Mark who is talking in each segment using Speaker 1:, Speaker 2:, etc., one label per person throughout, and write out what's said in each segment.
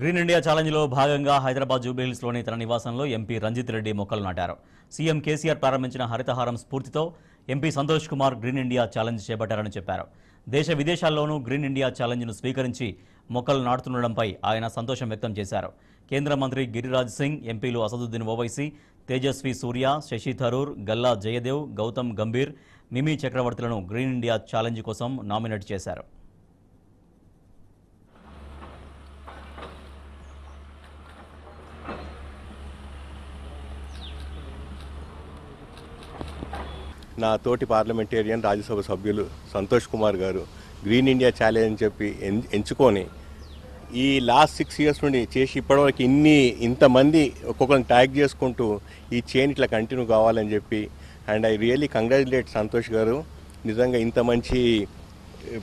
Speaker 1: green India ఛాలెంజ్లో భాగంగా హైదరాబాద్ జూబ్లీహిల్స్లోని తన నివాసంలో ఎంపీ రంజిత్ రెడ్డి మొక్కలు నాటారు సీఎం కేసీఆర్ ప్రారంభించిన హరితహారం స్ఫూర్తితో MP Santosh Kumar green India challenge చేపట్టారని చెప్పారు దేశ విదేశాల్లోనూ గ్రీన్ ఇండియా ఛాలెంజ్ను స్వీకరించి మొక్కలు నాటుతుండడంపై ఆయన సంతోషం వ్యక్తం చేశారు కేంద్ర మంత్రి గిరిరాజ్ సింగ్ ఎంపీలు అసదుద్దీన్ ఓవైసీ తేజస్వి సూర్య శశి థరూర్ గల్లా జయదేవ్ గౌతమ్ గంభీర్ మిమీ చక్రవర్తులను గ్రీన్ ఇండియా ఛాలెంజ్ కోసం నామినేట్ చేశారు
Speaker 2: నా తోటి పార్లమెంటేరియన్ రాజ్యసభ సభ్యులు సంతోష్ కుమార్ గారు గ్రీన్ ఇండియా ఛాలెంజ్ అని చెప్పి ఎంచుకొని ఈ లాస్ట్ సిక్స్ ఇయర్స్ నుండి చేసి ఇప్పటివరకు ఇన్ని ఇంతమంది ఒక్కొక్కరిని ట్యాగ్ చేసుకుంటూ ఈ చైన్ ఇట్లా కంటిన్యూ కావాలని చెప్పి and I really congratulate Santosh garu నిజంగా ఇంత మంచి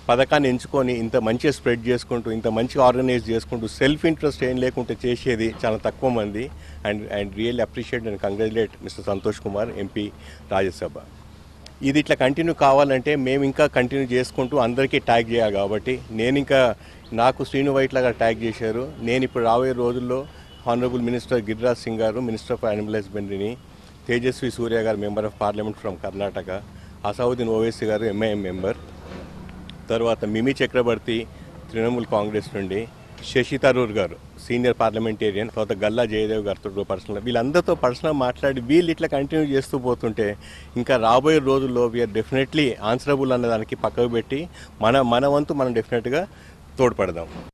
Speaker 2: పథకాన్ని ఎంచుకొని ఇంత మంచిగా స్ప్రెడ్ చేసుకుంటూ ఇంత మంచిగా ఆర్గనైజ్ చేసుకుంటూ సెల్ఫ్ ఇంట్రెస్ట్ ఏం లేకుండా చేసేది చాలా తక్కువ మంది and and really appreciate and congratulate mister Santosh Kumar MP Rajya Sabha ఇది ఇట్లా కంటిన్యూ కావాలంటే మేము ఇంకా కంటిన్యూ చేసుకుంటూ అందరికీ ట్యాగ్ చేయాలి కాబట్టి నేను ఇంకా నాకు శ్రీను వైట్ల లాగా ట్యాగ్ చేశారు నేను ఇప్పుడు రాబోయే రోజుల్లో honourable minister Giriraj Singh garu minister of animal హస్బెండరీని Tejasvi Surya garu member of parliament from Karnataka Asaduddin Owaisi garu MIM member తర్వాత మిమి చక్రవర్తి తృణమూల్ కాంగ్రెస్ నుండి శశి తరూర్ గారు సీనియర్ పార్లమెంటేరియన్ తర్వాత గల్లా జయదేవ్ తో పర్సనల్ వీళ్ళందరితో పర్సనల్ మాట్లాడి వీళ్ళు ఇట్లా కంటిన్యూ చేస్తూ పోతుంటే ఇంకా రాబోయే రోజుల్లో వీఆర్ డెఫినెట్లీ ఆన్సరబుల్ అన్నదానికి పక్కకు పెట్టి మన మన వంతు మనం డెఫినెట్గా తోడ్పడదాం